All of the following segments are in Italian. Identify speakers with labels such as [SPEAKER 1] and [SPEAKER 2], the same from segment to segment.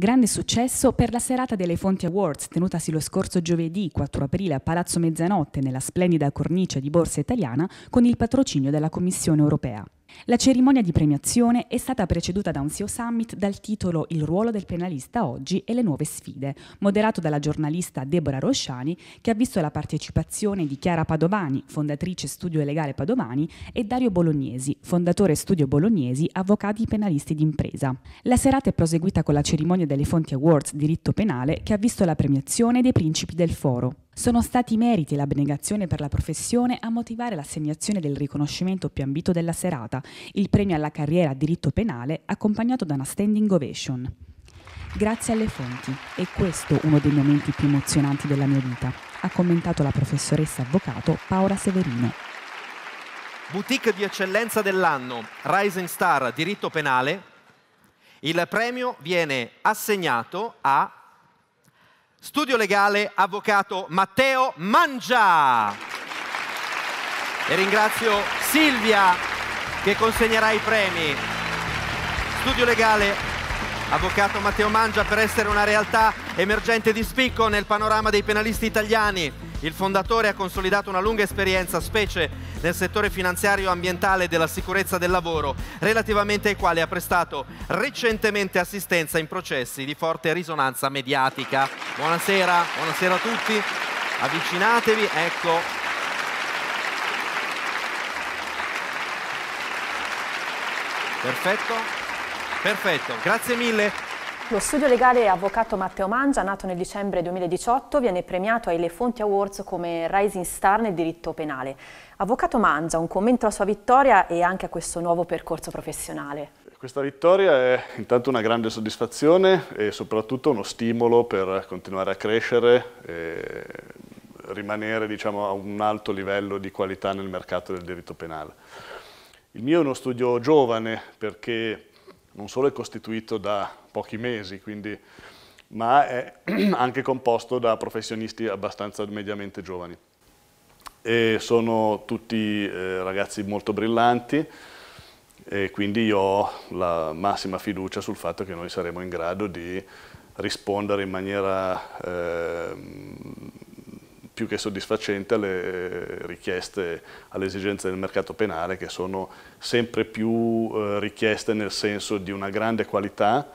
[SPEAKER 1] Grande successo per la serata delle Fonti Awards tenutasi lo scorso giovedì 4 aprile a Palazzo Mezzanotte nella splendida cornice di Borsa Italiana con il patrocinio della Commissione europea. La cerimonia di premiazione è stata preceduta da un CEO Summit dal titolo Il ruolo del penalista oggi e le nuove sfide, moderato dalla giornalista Deborah Rosciani, che ha visto la partecipazione di Chiara Padovani, fondatrice Studio Legale Padovani, e Dario Bolognesi, fondatore Studio Bolognesi, avvocati penalisti d'impresa. La serata è proseguita con la cerimonia delle Fonti Awards Diritto Penale, che ha visto la premiazione dei principi del foro. Sono stati i meriti e l'abnegazione per la professione a motivare l'assegnazione del riconoscimento più ambito della serata, il premio alla carriera a diritto penale accompagnato da una standing ovation. Grazie alle fonti, è questo uno dei momenti più emozionanti della mia vita, ha commentato la professoressa avvocato Paola Severino.
[SPEAKER 2] Boutique di eccellenza dell'anno, Rising Star Diritto Penale. Il premio viene assegnato a studio legale, avvocato Matteo Mangia. E ringrazio Silvia che consegnerà i premi. Studio legale, avvocato Matteo Mangia per essere una realtà emergente di spicco nel panorama dei penalisti italiani il fondatore ha consolidato una lunga esperienza, specie nel settore finanziario ambientale e della sicurezza del lavoro, relativamente ai quali ha prestato recentemente assistenza in processi di forte risonanza mediatica. Buonasera, buonasera a tutti, avvicinatevi, ecco. Perfetto, perfetto, grazie mille.
[SPEAKER 1] Lo studio legale avvocato Matteo Mangia, nato nel dicembre 2018, viene premiato ai Le Fonti Awards come Rising Star nel diritto penale. Avvocato Mangia, un commento alla sua vittoria e anche a questo nuovo percorso professionale.
[SPEAKER 2] Questa vittoria è intanto una grande soddisfazione e soprattutto uno stimolo per continuare a crescere e rimanere diciamo, a un alto livello di qualità nel mercato del diritto penale. Il mio è uno studio giovane perché non solo è costituito da pochi mesi, quindi, ma è anche composto da professionisti abbastanza mediamente giovani. E sono tutti eh, ragazzi molto brillanti e quindi io ho la massima fiducia sul fatto che noi saremo in grado di rispondere in maniera eh, più che soddisfacente alle richieste, alle esigenze del mercato penale che sono sempre più eh, richieste nel senso di una grande qualità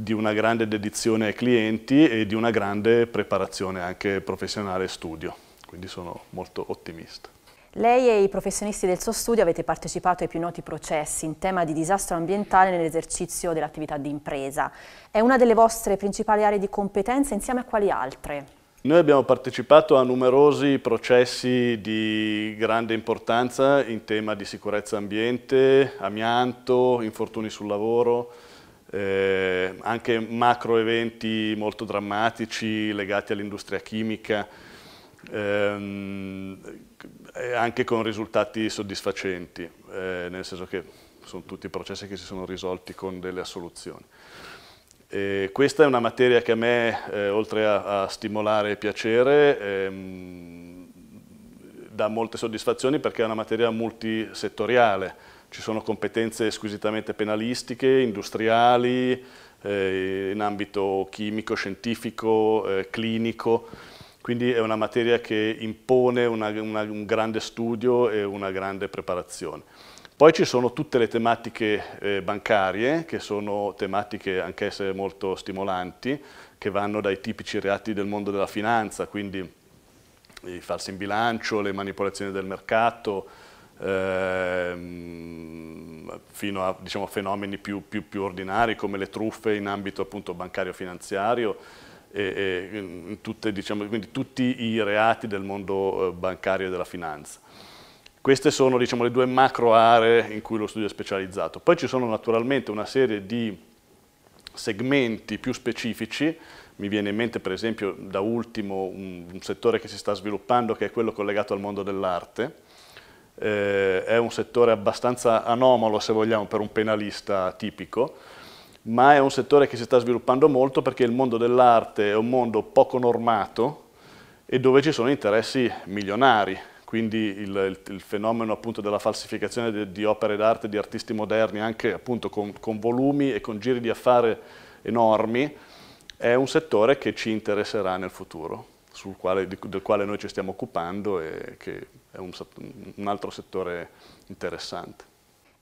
[SPEAKER 2] di una grande dedizione ai clienti e di una grande preparazione anche professionale e studio, quindi sono molto ottimista.
[SPEAKER 1] Lei e i professionisti del suo studio avete partecipato ai più noti processi in tema di disastro ambientale nell'esercizio dell'attività di impresa. È una delle vostre principali aree di competenza insieme a quali altre?
[SPEAKER 2] Noi abbiamo partecipato a numerosi processi di grande importanza in tema di sicurezza ambiente, amianto, infortuni sul lavoro, eh, anche macro eventi molto drammatici legati all'industria chimica, ehm, anche con risultati soddisfacenti, eh, nel senso che sono tutti processi che si sono risolti con delle assoluzioni. E questa è una materia che a me, eh, oltre a, a stimolare e piacere, ehm, dà molte soddisfazioni perché è una materia multisettoriale, ci sono competenze squisitamente penalistiche, industriali, eh, in ambito chimico, scientifico, eh, clinico, quindi è una materia che impone una, una, un grande studio e una grande preparazione. Poi ci sono tutte le tematiche eh, bancarie, che sono tematiche anch'esse molto stimolanti, che vanno dai tipici reati del mondo della finanza, quindi i falsi in bilancio, le manipolazioni del mercato, Ehm, fino a diciamo, fenomeni più, più, più, ordinari come le truffe in ambito appunto bancario-finanziario, e, e, diciamo, quindi tutti i reati del mondo eh, bancario e della finanza. Queste sono diciamo, le due macro aree in cui lo studio è specializzato. Poi ci sono naturalmente una serie di segmenti più specifici, mi viene in mente per esempio da ultimo un, un settore che si sta sviluppando che è quello collegato al mondo dell'arte, eh, è un settore abbastanza anomalo se vogliamo per un penalista tipico, ma è un settore che si sta sviluppando molto perché il mondo dell'arte è un mondo poco normato e dove ci sono interessi milionari, quindi il, il, il fenomeno appunto della falsificazione di, di opere d'arte di artisti moderni anche appunto con, con volumi e con giri di affare enormi è un settore che ci interesserà nel futuro quale, del quale noi ci stiamo occupando e che è un, un altro settore interessante.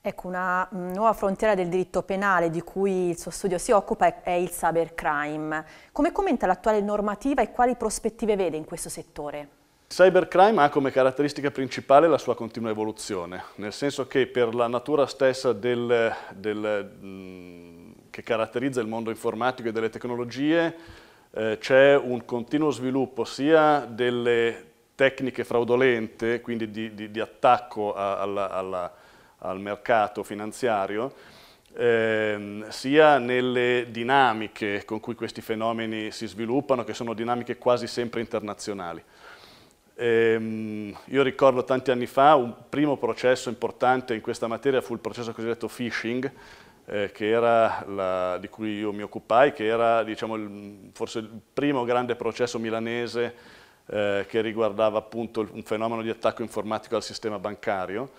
[SPEAKER 1] Ecco, una mm, nuova frontiera del diritto penale di cui il suo studio si occupa è il cybercrime. Come commenta l'attuale normativa e quali prospettive vede in questo settore?
[SPEAKER 2] Il cybercrime ha come caratteristica principale la sua continua evoluzione, nel senso che per la natura stessa del, del, mm, che caratterizza il mondo informatico e delle tecnologie, eh, c'è un continuo sviluppo sia delle tecniche fraudolente, quindi di, di, di attacco alla, alla, al mercato finanziario, ehm, sia nelle dinamiche con cui questi fenomeni si sviluppano, che sono dinamiche quasi sempre internazionali. Ehm, io ricordo tanti anni fa un primo processo importante in questa materia fu il processo cosiddetto phishing, eh, la, di cui io mi occupai, che era diciamo, il, forse il primo grande processo milanese eh, che riguardava appunto un fenomeno di attacco informatico al sistema bancario.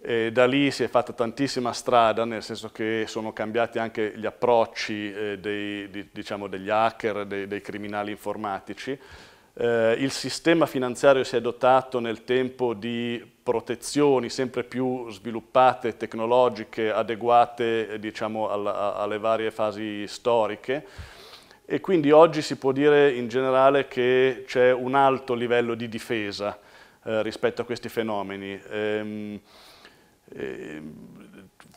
[SPEAKER 2] E da lì si è fatta tantissima strada, nel senso che sono cambiati anche gli approcci eh, dei, di, diciamo, degli hacker, dei, dei criminali informatici, eh, il sistema finanziario si è dotato nel tempo di protezioni sempre più sviluppate, tecnologiche, adeguate eh, diciamo, alla, alle varie fasi storiche e quindi oggi si può dire in generale che c'è un alto livello di difesa eh, rispetto a questi fenomeni. Ehm, Ehm,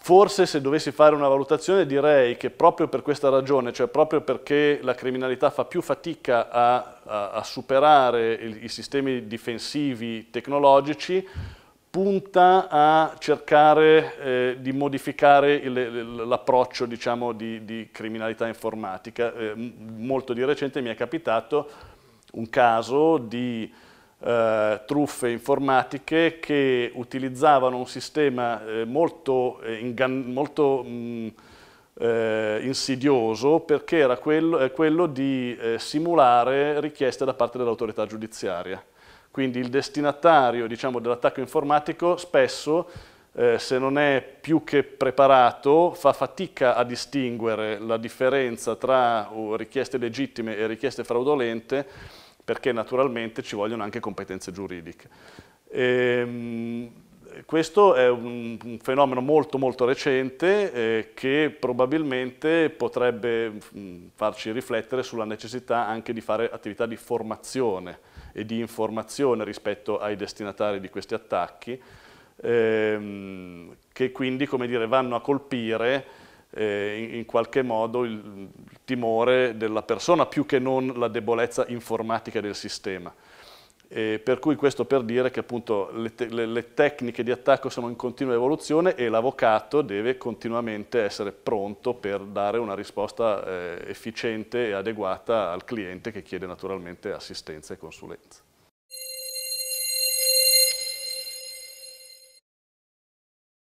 [SPEAKER 2] forse se dovessi fare una valutazione direi che proprio per questa ragione, cioè proprio perché la criminalità fa più fatica a, a, a superare il, i sistemi difensivi tecnologici, punta a cercare eh, di modificare l'approccio diciamo, di, di, criminalità informatica. Eh, molto di recente mi è capitato un caso di eh, truffe informatiche che utilizzavano un sistema eh, molto, eh, molto mh, mm, eh, insidioso perché era quello, eh, quello di simulare richieste da parte dell'autorità giudiziaria. Quindi il destinatario diciamo, dell'attacco informatico spesso eh, se non è più che preparato, fa fatica a distinguere la differenza tra richieste legittime e richieste fraudolente perché naturalmente ci vogliono anche competenze giuridiche. E, ehm, questo è un fenomeno molto molto recente eh, che probabilmente potrebbe mm, farci riflettere sulla necessità anche di fare attività di formazione e di informazione rispetto ai destinatari di questi attacchi, ehm, che quindi come dire, vanno a colpire eh, in qualche modo il timore della persona più che non la debolezza informatica del sistema. E per cui questo per dire che appunto le, te le, le tecniche di attacco sono in continua evoluzione e l'avvocato deve continuamente essere pronto per dare una risposta eh, efficiente e adeguata al cliente che chiede naturalmente assistenza e consulenza.